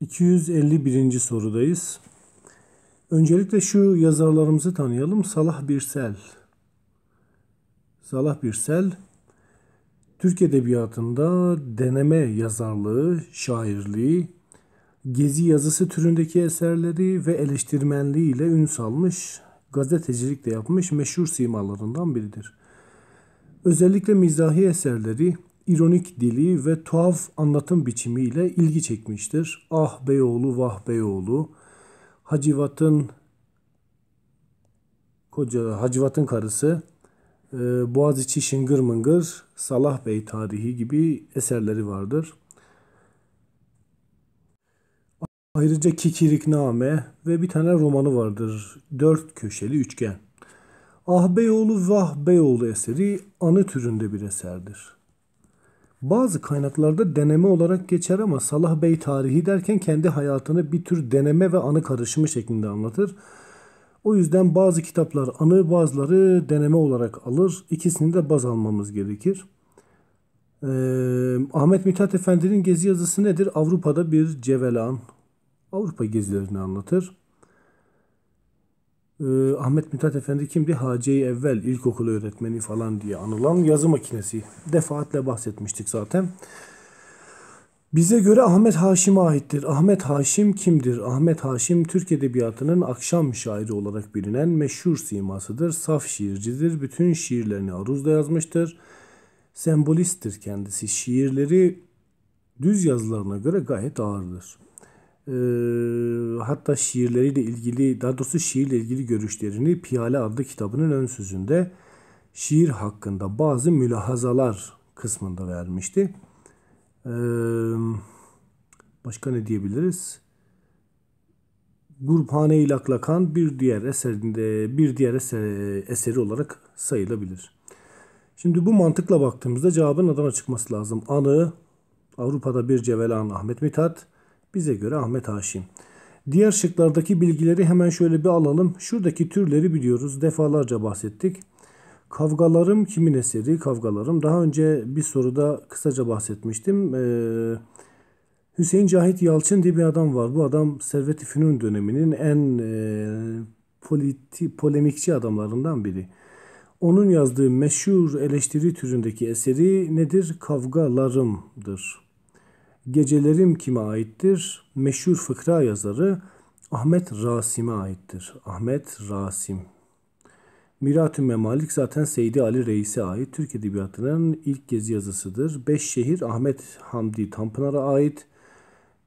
251. sorudayız. Öncelikle şu yazarlarımızı tanıyalım. Salah Birsel. Salah Birsel Türk edebiyatında deneme yazarlığı, şairliği, gezi yazısı türündeki eserleri ve eleştirmenliği ile ün salmış, gazetecilik de yapmış meşhur simalarından biridir. Özellikle mizahi eserleri ironik dili ve tuhaf anlatım biçimiyle ilgi çekmiştir. Ah Beyoğlu, vah Beyoğlu, Hacivat'ın koca Hacivat'ın karısı, e, Boğaziçi Şıngır Mıngır, Salah Bey tarihi gibi eserleri vardır. Ayrıca Kikirikname ve bir tane romanı vardır. Dört köşeli üçgen. Ah Beyoğlu Vah Beyoğlu eseri anı türünde bir eserdir. Bazı kaynaklarda deneme olarak geçer ama Salah Bey tarihi derken kendi hayatını bir tür deneme ve anı karışımı şeklinde anlatır. O yüzden bazı kitaplar anı bazıları deneme olarak alır. İkisini de baz almamız gerekir. Ee, Ahmet Mithat Efendi'nin gezi yazısı nedir? Avrupa'da bir cevelan. Avrupa gezilerini anlatır e, Ahmet Mithat Efendi kimdi? Hacı-i Evvel ilkokul öğretmeni falan diye anılan yazı makinesi. Defaatle bahsetmiştik zaten. Bize göre Ahmet Haşim'e aittir. Ahmet Haşim kimdir? Ahmet Haşim Türk Edebiyatı'nın akşam şairi olarak bilinen meşhur simasıdır. Saf şiircidir. Bütün şiirlerini aruzda yazmıştır. Sembolisttir kendisi. Şiirleri düz yazılarına göre gayet ağırdır e, hatta şiirleriyle ilgili daha doğrusu şiirle ilgili görüşlerini Piyale adlı kitabının ön sözünde şiir hakkında bazı mülahazalar kısmında vermişti. E, başka ne diyebiliriz? gurbhane Laklakan bir diğer eserinde bir diğer eser, eseri olarak sayılabilir. Şimdi bu mantıkla baktığımızda cevabın Adana çıkması lazım. Anı Avrupa'da bir cevelan Ahmet Mithat, bize göre Ahmet Haşim. Diğer şıklardaki bilgileri hemen şöyle bir alalım. Şuradaki türleri biliyoruz. Defalarca bahsettik. Kavgalarım kimin eseri? Kavgalarım. Daha önce bir soruda kısaca bahsetmiştim. Ee, Hüseyin Cahit Yalçın diye bir adam var. Bu adam Servet-i Fünun döneminin en e, politi, polemikçi adamlarından biri. Onun yazdığı meşhur eleştiri türündeki eseri nedir? Kavgalarım'dır. Gecelerim kime aittir? Meşhur fıkra yazarı Ahmet Rasim'e aittir. Ahmet Rasim. Mirat-ı Memalik zaten Seydi Ali Reis'e ait Türk Edebiyatı'nın ilk gezi yazısıdır. Beş şehir Ahmet Hamdi Tanpınar'a ait.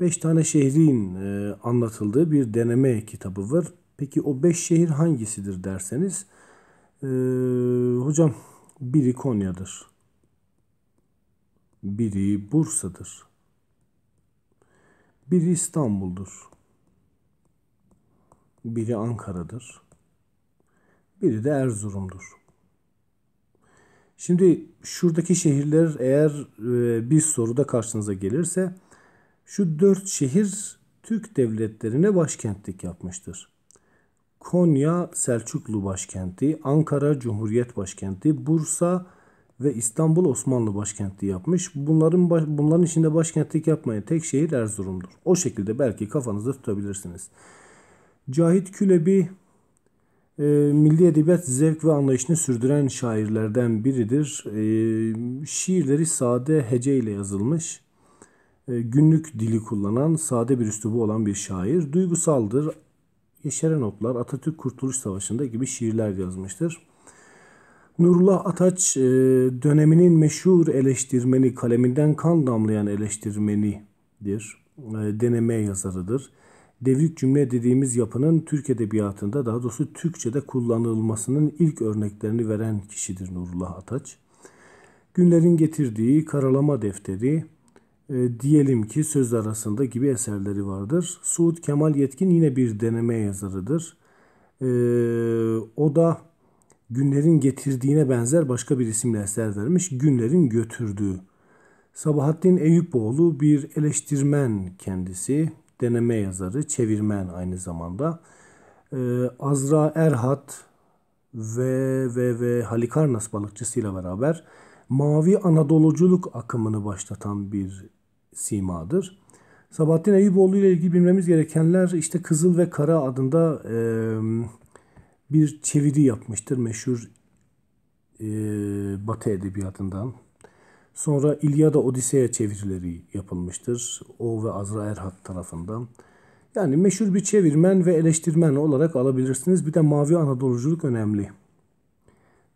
Beş tane şehrin e, anlatıldığı bir deneme kitabı var. Peki o beş şehir hangisidir derseniz e, hocam biri Konya'dır. Biri Bursa'dır. Biri İstanbul'dur. Biri Ankara'dır. Biri de Erzurum'dur. Şimdi şuradaki şehirler eğer e, bir soruda karşınıza gelirse şu dört şehir Türk devletlerine başkentlik yapmıştır. Konya Selçuklu başkenti, Ankara Cumhuriyet başkenti, Bursa ve İstanbul Osmanlı başkenti yapmış. Bunların baş, bunların içinde başkentlik yapmayan tek şehir Erzurum'dur. O şekilde belki kafanızda tutabilirsiniz. Cahit Külebi e, milli edebiyat zevk ve anlayışını sürdüren şairlerden biridir. E, şiirleri sade hece ile yazılmış. E, günlük dili kullanan, sade bir üslubu olan bir şair. Duygusaldır. Yeşere notlar Atatürk Kurtuluş Savaşı'nda gibi şiirler yazmıştır. Nurullah Ataç e, döneminin meşhur eleştirmeni, kaleminden kan damlayan eleştirmenidir. E, deneme yazarıdır. Devrik cümle dediğimiz yapının Türk edebiyatında daha doğrusu Türkçe'de kullanılmasının ilk örneklerini veren kişidir Nurullah Ataç. Günlerin getirdiği karalama defteri, e, diyelim ki söz arasında gibi eserleri vardır. Suud Kemal Yetkin yine bir deneme yazarıdır. E, o da Günlerin getirdiğine benzer başka bir isimle eser vermiş. Günlerin götürdüğü. Sabahattin Eyüpoğlu bir eleştirmen kendisi, deneme yazarı, çevirmen aynı zamanda. Ee, Azra Erhat ve ve ve Halikarnas balıkçısıyla beraber Mavi Anadoluculuk akımını başlatan bir simadır. Sabahattin Eyüboğlu ile ilgili bilmemiz gerekenler işte Kızıl ve Kara adında e, bir çeviri yapmıştır meşhur e, Batı edebiyatından. Sonra İlyada Odiseya çevirileri yapılmıştır. O ve Azra Erhat tarafından. Yani meşhur bir çevirmen ve eleştirmen olarak alabilirsiniz. Bir de Mavi Anadoluculuk önemli.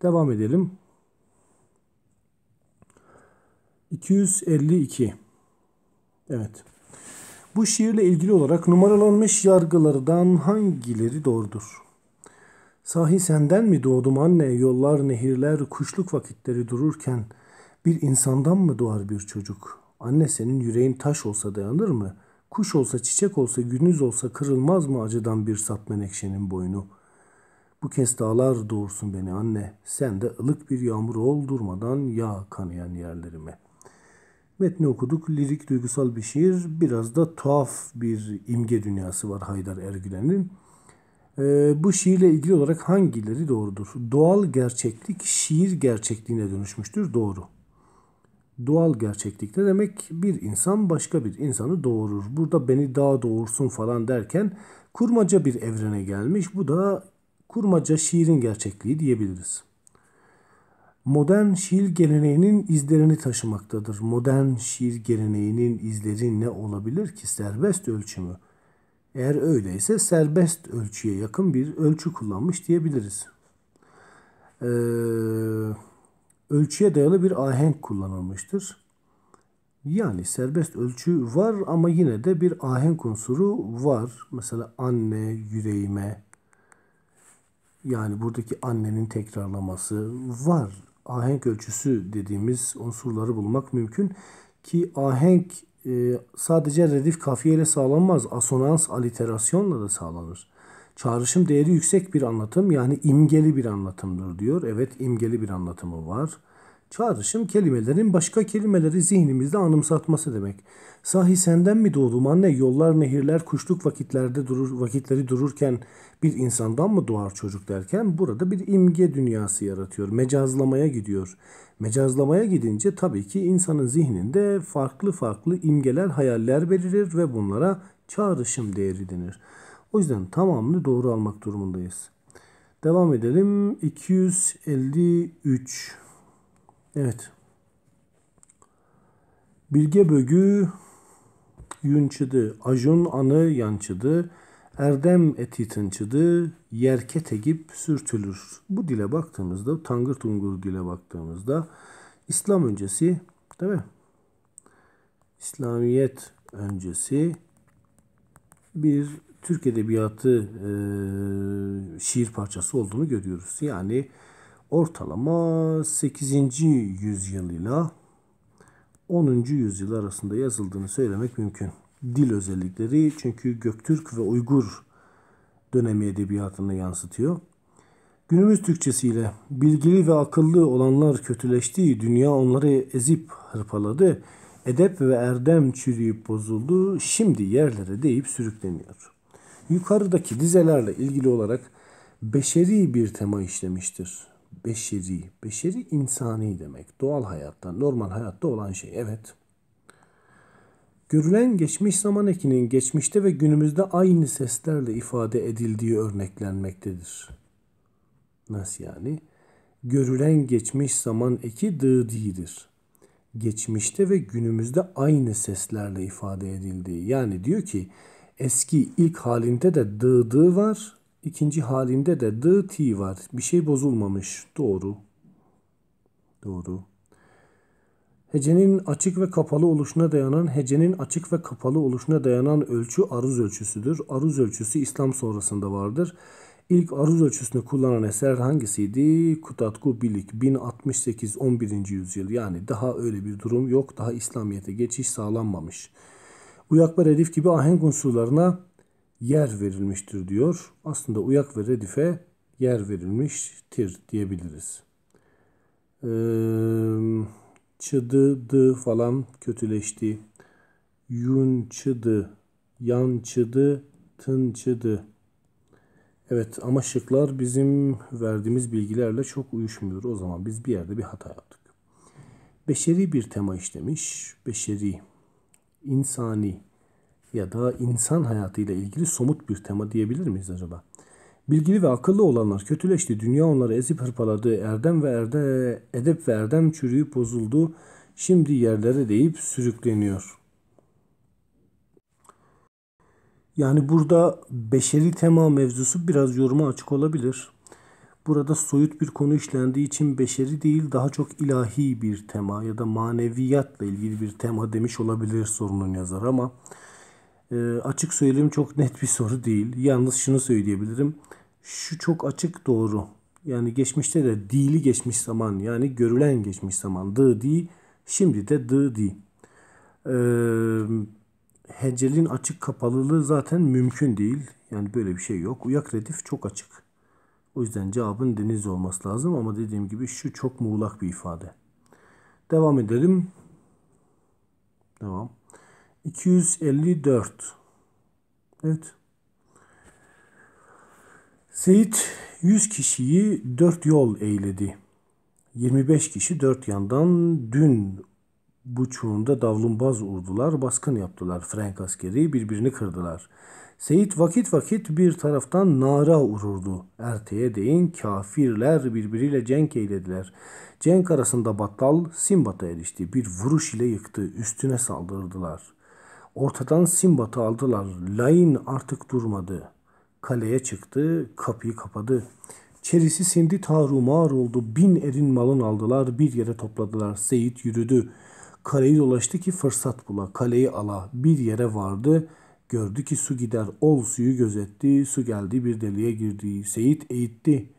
Devam edelim. 252 Evet. Bu şiirle ilgili olarak numaralanmış yargılardan hangileri doğrudur? Sahi senden mi doğdum anne yollar nehirler kuşluk vakitleri dururken bir insandan mı doğar bir çocuk? Anne senin yüreğin taş olsa dayanır mı? Kuş olsa çiçek olsa günüz olsa kırılmaz mı acıdan bir sap menekşenin boynu? Bu kez dağlar doğursun beni anne. Sen de ılık bir yağmur ol durmadan yağ kanayan yerlerime. Metni okuduk. Lirik duygusal bir şiir. Biraz da tuhaf bir imge dünyası var Haydar Ergülen'in. Ee, bu şiirle ilgili olarak hangileri doğrudur? Doğal gerçeklik şiir gerçekliğine dönüşmüştür. Doğru. Doğal gerçeklik ne demek? Bir insan başka bir insanı doğurur. Burada beni daha doğursun falan derken kurmaca bir evrene gelmiş. Bu da kurmaca şiirin gerçekliği diyebiliriz. Modern şiir geleneğinin izlerini taşımaktadır. Modern şiir geleneğinin izleri ne olabilir ki? Serbest ölçümü eğer öyleyse serbest ölçüye yakın bir ölçü kullanmış diyebiliriz. Ee, ölçüye dayalı bir ahenk kullanılmıştır. Yani serbest ölçü var ama yine de bir ahenk unsuru var. Mesela anne yüreğime yani buradaki annenin tekrarlaması var. Ahenk ölçüsü dediğimiz unsurları bulmak mümkün ki ahenk e, sadece redif kafiye ile sağlanmaz. Asonans aliterasyonla da sağlanır. Çağrışım değeri yüksek bir anlatım yani imgeli bir anlatımdır diyor. Evet imgeli bir anlatımı var. Çağrışım kelimelerin başka kelimeleri zihnimizde anımsatması demek. Sahi senden mi doğdum anne? Yollar, nehirler, kuşluk vakitlerde durur, vakitleri dururken bir insandan mı doğar çocuk derken burada bir imge dünyası yaratıyor. Mecazlamaya gidiyor. Mecazlamaya gidince tabii ki insanın zihninde farklı farklı imgeler, hayaller belirir ve bunlara çağrışım değeri denir. O yüzden tamamını doğru almak durumundayız. Devam edelim. 253 Evet. Bilge bögü yünçıdı, ajun anı yançıdı, erdem etitinçıdı, yerke tegip sürtülür. Bu dile baktığımızda, tangır tungur dile baktığımızda İslam öncesi değil mi? İslamiyet öncesi bir Türk Edebiyatı e, şiir parçası olduğunu görüyoruz. Yani ortalama 8. yüzyıl ile 10. yüzyıl arasında yazıldığını söylemek mümkün. Dil özellikleri çünkü Göktürk ve Uygur dönemi edebiyatını yansıtıyor. Günümüz Türkçesiyle bilgili ve akıllı olanlar kötüleşti, dünya onları ezip hırpaladı, edep ve erdem çürüyüp bozuldu, şimdi yerlere deyip sürükleniyor. Yukarıdaki dizelerle ilgili olarak beşeri bir tema işlemiştir beşeri. Beşeri insani demek. Doğal hayatta, normal hayatta olan şey. Evet. Görülen geçmiş zaman ekinin geçmişte ve günümüzde aynı seslerle ifade edildiği örneklenmektedir. Nasıl yani? Görülen geçmiş zaman eki dı değildir. Geçmişte ve günümüzde aynı seslerle ifade edildiği. Yani diyor ki eski ilk halinde de dı dı var İkinci halinde de d t var. Bir şey bozulmamış. Doğru. Doğru. Hecenin açık ve kapalı oluşuna dayanan hecenin açık ve kapalı oluşuna dayanan ölçü aruz ölçüsüdür. Aruz ölçüsü İslam sonrasında vardır. İlk aruz ölçüsünü kullanan eser hangisiydi? Kutatku Bilik 1068 11. yüzyıl. Yani daha öyle bir durum yok. Daha İslamiyet'e geçiş sağlanmamış. Uyaklar Elif gibi ahenk unsurlarına yer verilmiştir diyor. Aslında uyak ve redife yer verilmiştir diyebiliriz. Ee, çıdı dı falan kötüleşti. Yun çıdı, yan çıdı, tın çıdı. Evet ama şıklar bizim verdiğimiz bilgilerle çok uyuşmuyor. O zaman biz bir yerde bir hata yaptık. Beşeri bir tema işlemiş. Beşeri, insani, ya da insan hayatıyla ilgili somut bir tema diyebilir miyiz acaba? Bilgili ve akıllı olanlar kötüleşti. Dünya onları ezip hırpaladı. Erdem ve erde, edep ve erdem çürüyüp bozuldu. Şimdi yerlere deyip sürükleniyor. Yani burada beşeri tema mevzusu biraz yoruma açık olabilir. Burada soyut bir konu işlendiği için beşeri değil daha çok ilahi bir tema ya da maneviyatla ilgili bir tema demiş olabilir sorunun yazar ama e, açık söyleyeyim çok net bir soru değil. Yalnız şunu söyleyebilirim. Şu çok açık doğru. Yani geçmişte de dili geçmiş zaman yani görülen geçmiş zaman dı di şimdi de dı di. Ee, hecelin açık kapalılığı zaten mümkün değil. Yani böyle bir şey yok. Uyak redif çok açık. O yüzden cevabın deniz olması lazım ama dediğim gibi şu çok muğlak bir ifade. Devam edelim. Devam. 254. Evet. Seyit 100 kişiyi 4 yol eyledi. 25 kişi 4 yandan dün bu buçuğunda davlumbaz urdular, baskın yaptılar. Frank askeri birbirini kırdılar. Seyit vakit vakit bir taraftan nara ururdu. Erteye değin kafirler birbiriyle cenk eylediler. Cenk arasında battal Simbat'a erişti. Bir vuruş ile yıktı. Üstüne saldırdılar.'' Ortadan Simbat'ı aldılar. Lain artık durmadı. Kaleye çıktı, kapıyı kapadı. Çerisi sindi tarumar oldu. Bin erin malın aldılar, bir yere topladılar. Seyit yürüdü. Kaleyi dolaştı ki fırsat bula, kaleyi ala. Bir yere vardı. Gördü ki su gider. Ol suyu gözetti. Su geldi bir deliğe girdi. Seyit eğitti.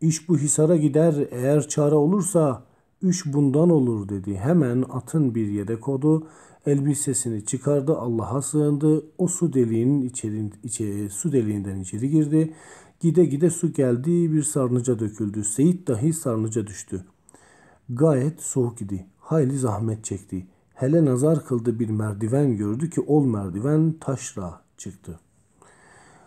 İş bu hisara gider. Eğer çare olursa üç bundan olur dedi. Hemen atın bir yere kodu. Elbisesini çıkardı, Allah'a sığındı. O su deliğinin içeri, içeri, su deliğinden içeri girdi. Gide gide su geldi, bir sarnıca döküldü. Seyit dahi sarnıca düştü. Gayet soğuk idi. Hayli zahmet çekti. Hele nazar kıldı bir merdiven gördü ki ol merdiven taşra çıktı.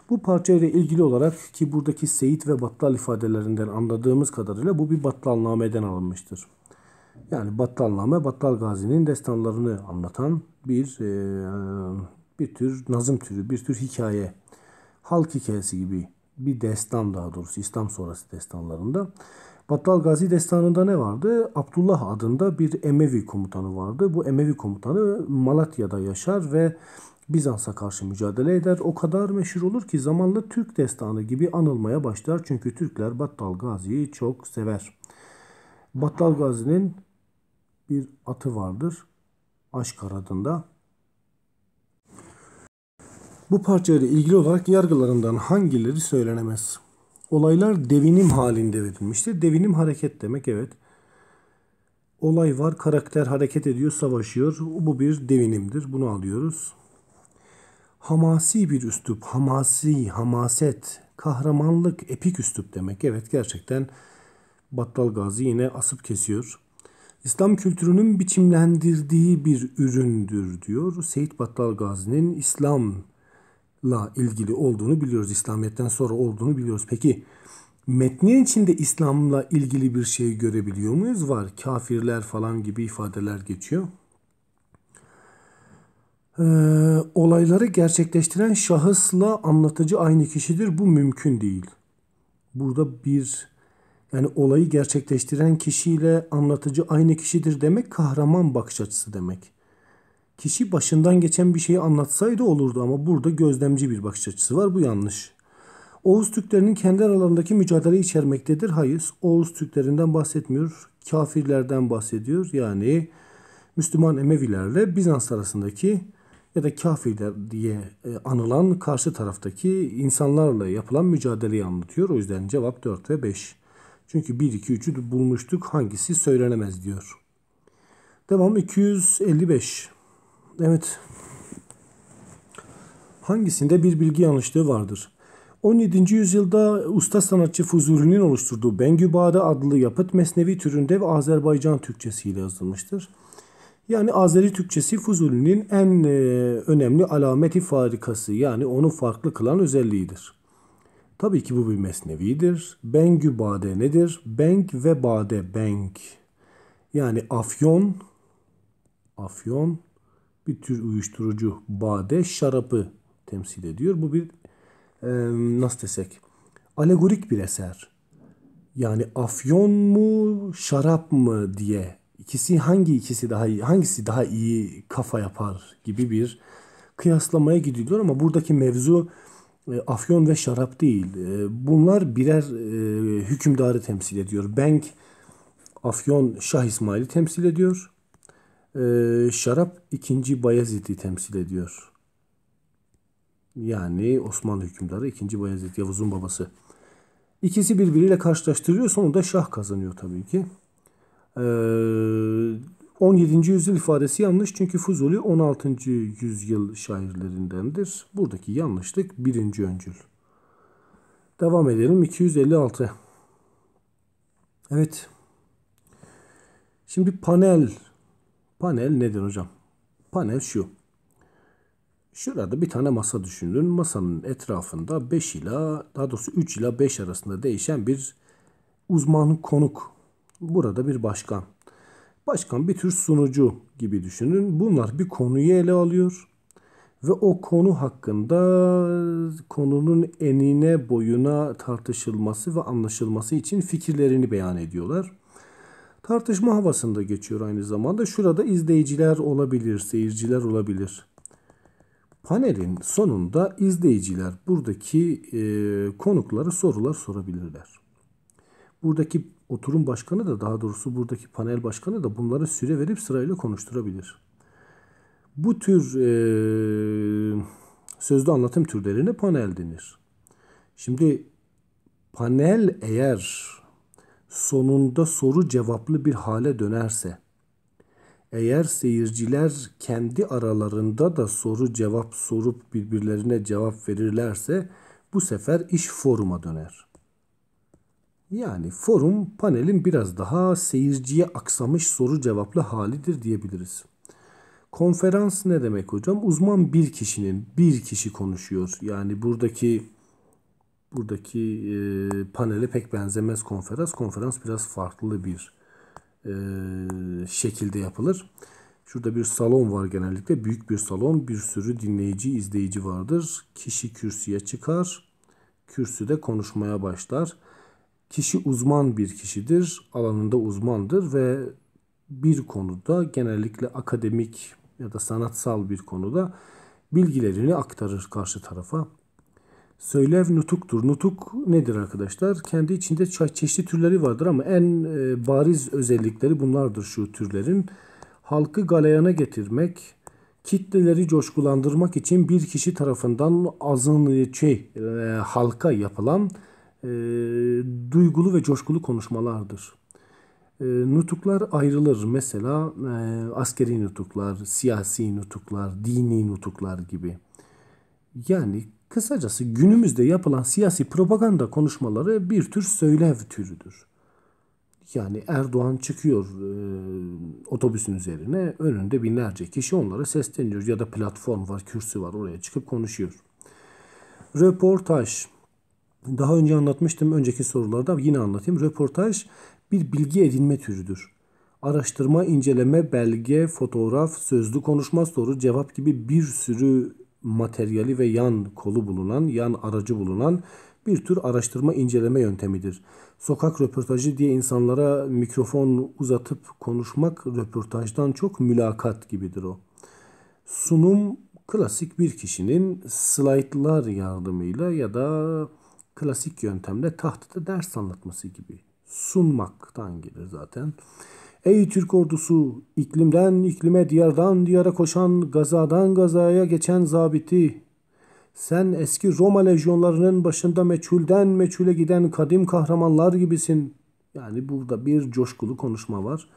Bu ile ilgili olarak ki buradaki Seyit ve Battal ifadelerinden anladığımız kadarıyla bu bir Battal Battalname'den alınmıştır. Yani Battalname, Battal Gazi'nin destanlarını anlatan bir e, bir tür nazım türü, bir tür hikaye, halk hikayesi gibi bir destan daha doğrusu İslam sonrası destanlarında. Battal Gazi destanında ne vardı? Abdullah adında bir Emevi komutanı vardı. Bu Emevi komutanı Malatya'da yaşar ve Bizans'a karşı mücadele eder. O kadar meşhur olur ki zamanla Türk destanı gibi anılmaya başlar. Çünkü Türkler Battal Gazi'yi çok sever. Battal Gazi'nin bir atı vardır. aşk adında. Bu parçayla ilgili olarak yargılarından hangileri söylenemez? Olaylar devinim halinde verilmiştir. Devinim hareket demek evet. Olay var, karakter hareket ediyor, savaşıyor. Bu bir devinimdir. Bunu alıyoruz. Hamasi bir üslup, hamasi, hamaset, kahramanlık, epik üslup demek. Evet gerçekten Battal Gazi yine asıp kesiyor. İslam kültürünün biçimlendirdiği bir üründür diyor. Seyit Battal Gazi'nin İslam'la ilgili olduğunu biliyoruz. İslamiyet'ten sonra olduğunu biliyoruz. Peki metnin içinde İslam'la ilgili bir şey görebiliyor muyuz? Var. Kafirler falan gibi ifadeler geçiyor. Ee, olayları gerçekleştiren şahısla anlatıcı aynı kişidir. Bu mümkün değil. Burada bir yani olayı gerçekleştiren kişiyle anlatıcı aynı kişidir demek kahraman bakış açısı demek. Kişi başından geçen bir şeyi anlatsaydı olurdu ama burada gözlemci bir bakış açısı var. Bu yanlış. Oğuz Türklerinin kendi aralarındaki mücadele içermektedir. Hayır, Oğuz Türklerinden bahsetmiyor. Kafirlerden bahsediyor. Yani Müslüman Emevilerle Bizans arasındaki ya da kafirler diye e, anılan karşı taraftaki insanlarla yapılan mücadeleyi anlatıyor. O yüzden cevap 4 ve 5. Çünkü 1, 2, 3'ü bulmuştuk. Hangisi söylenemez diyor. Devam 255. Evet. Hangisinde bir bilgi yanlışlığı vardır? 17. yüzyılda usta sanatçı Fuzuli'nin oluşturduğu Bengübade adlı yapıt mesnevi türünde ve Azerbaycan Türkçesiyle yazılmıştır. Yani Azeri Türkçesi Fuzuli'nin en e, önemli alameti farikası yani onu farklı kılan özelliğidir. Tabii ki bu bir mesnevidir. Bengü bade nedir? Benk ve bade benk. Yani afyon, afyon bir tür uyuşturucu bade şarapı temsil ediyor. Bu bir e, nasıl desek alegorik bir eser. Yani afyon mu şarap mı diye ikisi hangi ikisi daha iyi hangisi daha iyi kafa yapar gibi bir kıyaslamaya gidiliyor ama buradaki mevzu e, afyon ve şarap değil. E, bunlar birer e, hükümdarı temsil ediyor. Bank afyon Şah İsmail'i temsil ediyor. Şarap ikinci Bayezid'i temsil ediyor. Yani Osmanlı hükümdarı ikinci Bayezid Yavuz'un babası. İkisi birbiriyle karşılaştırıyor. Sonunda Şah kazanıyor tabii ki. 17. yüzyıl ifadesi yanlış çünkü Fuzuli 16. yüzyıl şairlerindendir. Buradaki yanlışlık birinci öncül. Devam edelim 256. Evet. Şimdi panel. Panel nedir hocam? Panel şu. Şurada bir tane masa düşünün. Masanın etrafında 5 ila daha doğrusu 3 ila 5 arasında değişen bir uzman konuk. Burada bir başkan. Başkan bir tür sunucu gibi düşünün. Bunlar bir konuyu ele alıyor ve o konu hakkında konunun enine boyuna tartışılması ve anlaşılması için fikirlerini beyan ediyorlar. Tartışma havasında geçiyor aynı zamanda. Şurada izleyiciler olabilir, seyirciler olabilir. Panelin sonunda izleyiciler buradaki e, konuklara sorular sorabilirler. Buradaki oturum başkanı da daha doğrusu buradaki panel başkanı da bunları süre verip sırayla konuşturabilir. Bu tür e, sözlü anlatım türlerine panel denir. Şimdi panel eğer sonunda soru cevaplı bir hale dönerse, eğer seyirciler kendi aralarında da soru cevap sorup birbirlerine cevap verirlerse bu sefer iş foruma döner.'' Yani forum panelin biraz daha seyirciye aksamış soru cevaplı halidir diyebiliriz. Konferans ne demek hocam? Uzman bir kişinin bir kişi konuşuyor. Yani buradaki buradaki e, panele pek benzemez konferans. Konferans biraz farklı bir e, şekilde yapılır. Şurada bir salon var genellikle. Büyük bir salon. Bir sürü dinleyici, izleyici vardır. Kişi kürsüye çıkar. Kürsüde konuşmaya başlar. Kişi uzman bir kişidir, alanında uzmandır ve bir konuda genellikle akademik ya da sanatsal bir konuda bilgilerini aktarır karşı tarafa. Söylev nutuktur. Nutuk nedir arkadaşlar? Kendi içinde çeşitli türleri vardır ama en e, bariz özellikleri bunlardır şu türlerin. Halkı galeyana getirmek, kitleleri coşkulandırmak için bir kişi tarafından azınlığı şey, e, halka yapılan e, duygulu ve coşkulu konuşmalardır. E, nutuklar ayrılır. Mesela e, askeri nutuklar, siyasi nutuklar, dini nutuklar gibi. Yani kısacası günümüzde yapılan siyasi propaganda konuşmaları bir tür söylev türüdür. Yani Erdoğan çıkıyor e, otobüsün üzerine önünde binlerce kişi onlara sesleniyor ya da platform var kürsü var oraya çıkıp konuşuyor. Röportaj daha önce anlatmıştım önceki sorularda yine anlatayım. Röportaj bir bilgi edinme türüdür. Araştırma, inceleme, belge, fotoğraf, sözlü konuşma, soru, cevap gibi bir sürü materyali ve yan kolu bulunan, yan aracı bulunan bir tür araştırma inceleme yöntemidir. Sokak röportajı diye insanlara mikrofon uzatıp konuşmak röportajdan çok mülakat gibidir o. Sunum klasik bir kişinin slaytlar yardımıyla ya da klasik yöntemle tahtada ders anlatması gibi sunmaktan gelir zaten. Ey Türk ordusu iklimden iklime diyardan diyara koşan gazadan gazaya geçen zabiti sen eski Roma lejyonlarının başında meçhulden meçhule giden kadim kahramanlar gibisin. Yani burada bir coşkulu konuşma var.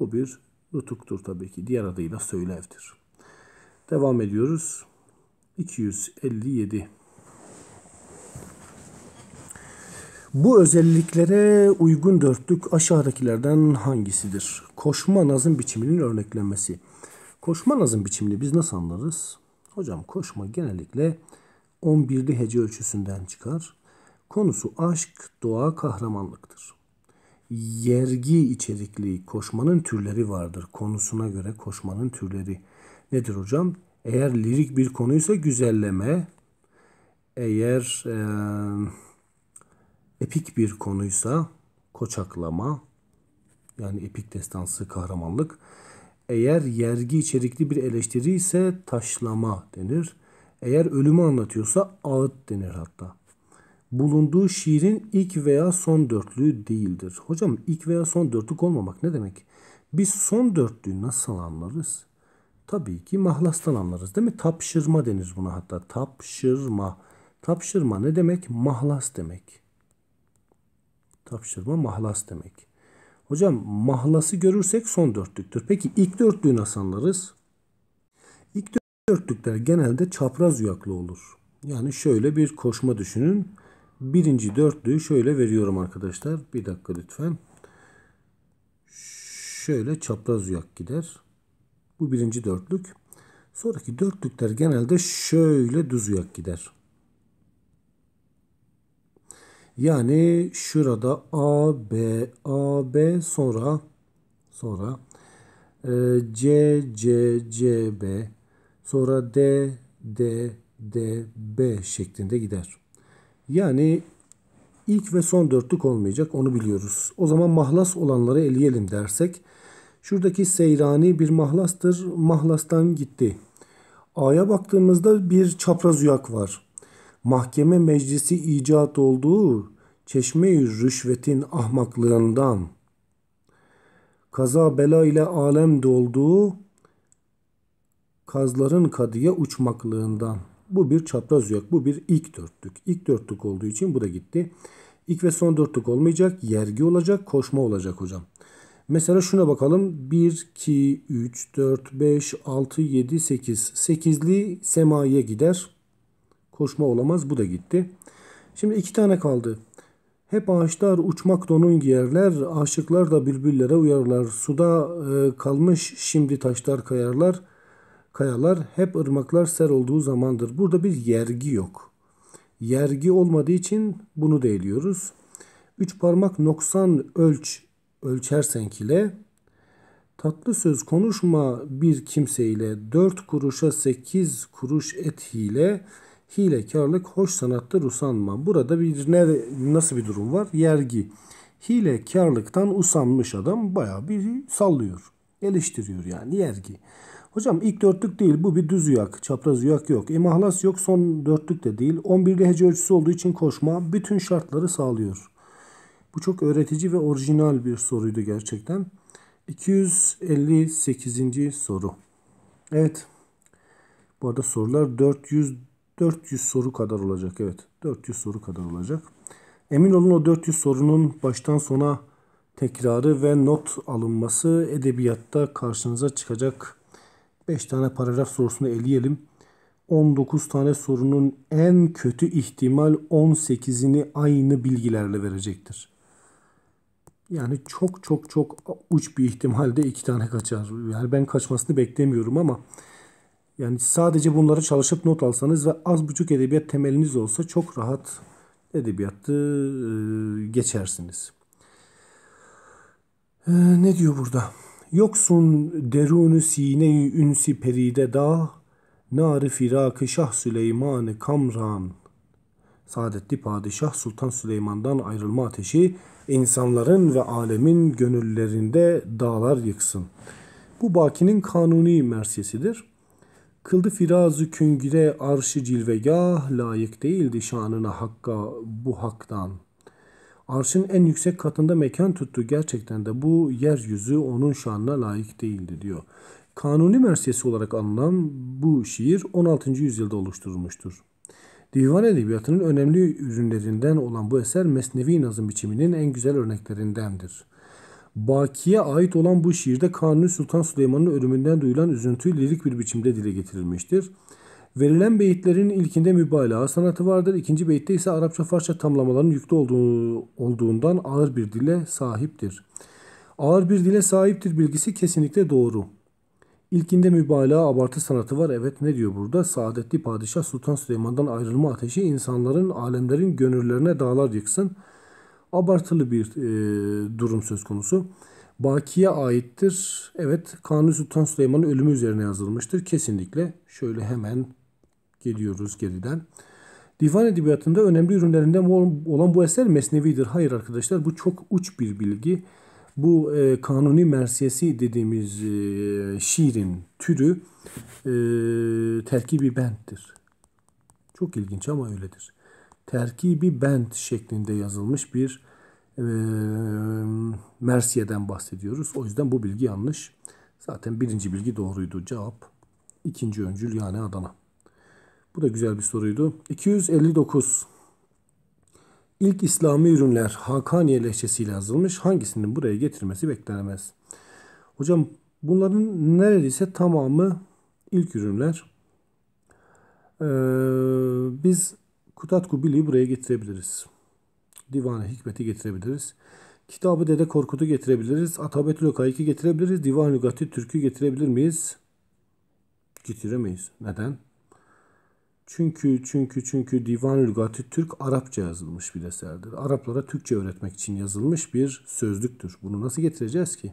Bu bir nutuktur tabii ki. Diğer adıyla söylevdir. Devam ediyoruz. 257 Bu özelliklere uygun dörtlük aşağıdakilerden hangisidir? Koşma nazım biçiminin örneklenmesi. Koşma nazım biçimini biz nasıl anlarız? Hocam koşma genellikle 11'li hece ölçüsünden çıkar. Konusu aşk, doğa, kahramanlıktır. Yergi içerikli koşmanın türleri vardır. Konusuna göre koşmanın türleri nedir hocam? Eğer lirik bir konuysa güzelleme, eğer... Ee, Epik bir konuysa koçaklama yani epik destansı kahramanlık. Eğer yergi içerikli bir eleştiri ise taşlama denir. Eğer ölümü anlatıyorsa ağıt denir hatta. Bulunduğu şiirin ilk veya son dörtlüğü değildir. Hocam ilk veya son dörtlük olmamak ne demek? Biz son dörtlüğü nasıl anlarız? Tabii ki mahlastan anlarız değil mi? Tapşırma denir buna hatta. Tapşırma. Tapşırma ne demek? Mahlas demek. Tapşırma mahlas demek. Hocam mahlası görürsek son dörtlüktür. Peki ilk dörtlüğü nasıl anlarız? İlk dörtlükler genelde çapraz uyaklı olur. Yani şöyle bir koşma düşünün. Birinci dörtlüğü şöyle veriyorum arkadaşlar. Bir dakika lütfen. Şöyle çapraz uyak gider. Bu birinci dörtlük. Sonraki dörtlükler genelde şöyle düz uyak gider. Yani şurada A, B, A, B sonra sonra e, C, C, C, B sonra D, D, D, B şeklinde gider. Yani ilk ve son dörtlük olmayacak onu biliyoruz. O zaman mahlas olanları eleyelim dersek. Şuradaki seyrani bir mahlastır. Mahlastan gitti. A'ya baktığımızda bir çapraz yuyak var mahkeme meclisi icat olduğu çeşmeyi rüşvetin ahmaklığından, kaza bela ile alem dolduğu kazların kadıya uçmaklığından. Bu bir çapraz yok. Bu bir ilk dörtlük. İlk dörtlük olduğu için bu da gitti. İlk ve son dörtlük olmayacak. Yergi olacak. Koşma olacak hocam. Mesela şuna bakalım. 1, 2, 3, 4, 5, 6, 7, 8. 8'li semaya gider. Koşma olamaz. Bu da gitti. Şimdi iki tane kaldı. Hep ağaçlar uçmak donun giyerler, aşıklar da bülbüllere uyarlar. Suda e, kalmış şimdi taşlar kayarlar, kayalar hep ırmaklar ser olduğu zamandır. Burada bir yergi yok. Yergi olmadığı için bunu da eliyoruz. Üç parmak noksan ölç, ölçersen kile. Tatlı söz konuşma bir kimseyle, dört kuruşa sekiz kuruş et hile.'' Hilekarlık hoş sanattır usanma. Burada bir ne, nasıl bir durum var? Yergi. Hilekarlıktan usanmış adam baya bir sallıyor. Eleştiriyor yani yergi. Hocam ilk dörtlük değil bu bir düz uyak. Çapraz uyak yok. İmahlas e, yok son dörtlük de değil. 11 hece ölçüsü olduğu için koşma bütün şartları sağlıyor. Bu çok öğretici ve orijinal bir soruydu gerçekten. 258. soru. Evet. Bu arada sorular 400 400 soru kadar olacak. Evet 400 soru kadar olacak. Emin olun o 400 sorunun baştan sona tekrarı ve not alınması edebiyatta karşınıza çıkacak. 5 tane paragraf sorusunu eleyelim. 19 tane sorunun en kötü ihtimal 18'ini aynı bilgilerle verecektir. Yani çok çok çok uç bir ihtimalde iki tane kaçar. Yani ben kaçmasını beklemiyorum ama yani sadece bunlara çalışıp not alsanız ve az buçuk edebiyat temeliniz olsa çok rahat edebiyatı geçersiniz. Ee, ne diyor burada? Yoksun derunu sine ünsi peride da nar firakı Şah Süleyman Kamran Saadetli Padişah Sultan Süleyman'dan ayrılma ateşi insanların ve alemin gönüllerinde dağlar yıksın. Bu Baki'nin kanuni mersiyesidir. Kıldı firazı küngüre arşı cilvegah layık değildi şanına hakka bu haktan. Arşın en yüksek katında mekan tuttu gerçekten de bu yeryüzü onun şanına layık değildi diyor. Kanuni mersiyesi olarak anılan bu şiir 16. yüzyılda oluşturulmuştur. Divan edebiyatının önemli ürünlerinden olan bu eser Mesnevi nazım biçiminin en güzel örneklerindendir. Baki'ye ait olan bu şiirde Kanuni Sultan Süleyman'ın ölümünden duyulan üzüntüyü lirik bir biçimde dile getirilmiştir. Verilen beyitlerin ilkinde mübalağa sanatı vardır. ikinci beyitte ise Arapça Farsça tamlamaların yüklü olduğu, olduğundan ağır bir dile sahiptir. Ağır bir dile sahiptir bilgisi kesinlikle doğru. İlkinde mübalağa abartı sanatı var. Evet ne diyor burada? Saadetli Padişah Sultan Süleyman'dan ayrılma ateşi insanların, alemlerin gönüllerine dağlar yıksın.'' abartılı bir e, durum söz konusu. Baki'ye aittir. Evet Kanuni Sultan Süleyman'ın ölümü üzerine yazılmıştır. Kesinlikle şöyle hemen geliyoruz geriden. Divan edebiyatında önemli ürünlerinden olan bu eser Mesnevi'dir. Hayır arkadaşlar bu çok uç bir bilgi. Bu e, kanuni mersiyesi dediğimiz e, şiirin türü e, terkibi benttir. Çok ilginç ama öyledir terkibi bent şeklinde yazılmış bir e, Mersiye'den bahsediyoruz. O yüzden bu bilgi yanlış. Zaten birinci bilgi doğruydu. Cevap ikinci öncül yani Adana. Bu da güzel bir soruydu. 259. İlk İslami ürünler Hakaniye lehçesiyle yazılmış. Hangisinin buraya getirmesi beklenemez. Hocam bunların neredeyse tamamı ilk ürünler. Ee, biz Kutatku Bili'yi buraya getirebiliriz. Divan-ı Hikmet'i getirebiliriz. Kitabı Dede Korkut'u getirebiliriz. Atabetül Okaik'i getirebiliriz. Divan Lügati Türk'ü getirebilir miyiz? Getiremeyiz. Neden? Çünkü çünkü çünkü Divan Lügati Türk Arapça yazılmış bir eserdir. Araplara Türkçe öğretmek için yazılmış bir sözlüktür. Bunu nasıl getireceğiz ki?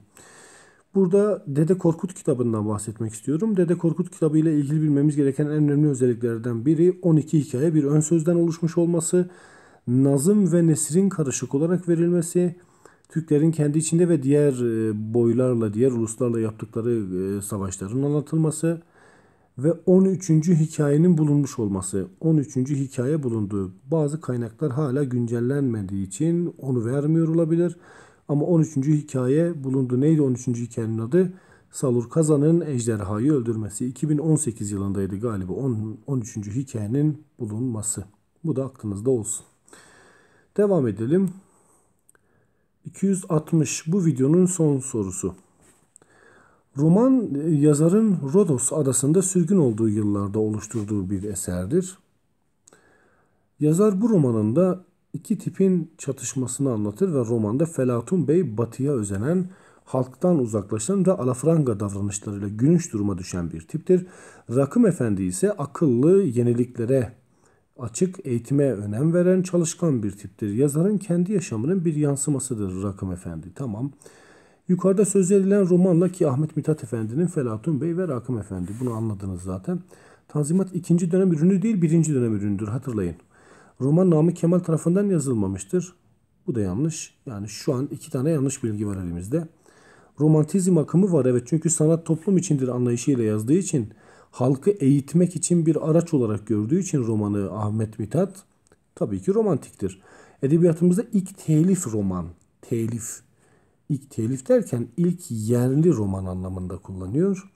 Burada Dede Korkut kitabından bahsetmek istiyorum. Dede Korkut kitabı ile ilgili bilmemiz gereken en önemli özelliklerden biri 12 hikaye bir ön sözden oluşmuş olması, nazım ve nesrin karışık olarak verilmesi, Türklerin kendi içinde ve diğer e, boylarla, diğer uluslarla yaptıkları e, savaşların anlatılması ve 13. hikayenin bulunmuş olması. 13. hikaye bulundu. Bazı kaynaklar hala güncellenmediği için onu vermiyor olabilir. Ama 13. hikaye bulundu. Neydi 13. hikayenin adı? Salur Kazan'ın ejderhayı öldürmesi. 2018 yılındaydı galiba 10, 13. hikayenin bulunması. Bu da aklınızda olsun. Devam edelim. 260 bu videonun son sorusu. Roman e, yazarın Rodos adasında sürgün olduğu yıllarda oluşturduğu bir eserdir. Yazar bu romanında iki tipin çatışmasını anlatır ve romanda Felatun Bey batıya özenen, halktan uzaklaşan ve alafranga davranışlarıyla gülünç duruma düşen bir tiptir. Rakım Efendi ise akıllı, yeniliklere açık, eğitime önem veren, çalışkan bir tiptir. Yazarın kendi yaşamının bir yansımasıdır Rakım Efendi. Tamam. Yukarıda söz edilen romanla ki Ahmet Mithat Efendi'nin Felatun Bey ve Rakım Efendi. Bunu anladınız zaten. Tanzimat ikinci dönem ürünü değil birinci dönem ürünüdür hatırlayın. Roman Namık Kemal tarafından yazılmamıştır. Bu da yanlış. Yani şu an iki tane yanlış bilgi var elimizde. Romantizm akımı var evet çünkü sanat toplum içindir anlayışıyla yazdığı için halkı eğitmek için bir araç olarak gördüğü için romanı Ahmet Mithat tabii ki romantiktir. Edebiyatımızda ilk telif roman, telif. İlk telif derken ilk yerli roman anlamında kullanıyor.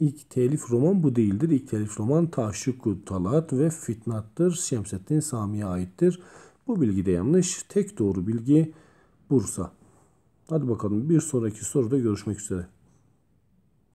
İlk telif roman bu değildir. İlk telif roman Taşşuku Talat ve Fitnat'tır. Şemsettin Sami'ye aittir. Bu bilgi de yanlış. Tek doğru bilgi Bursa. Hadi bakalım bir sonraki soruda görüşmek üzere.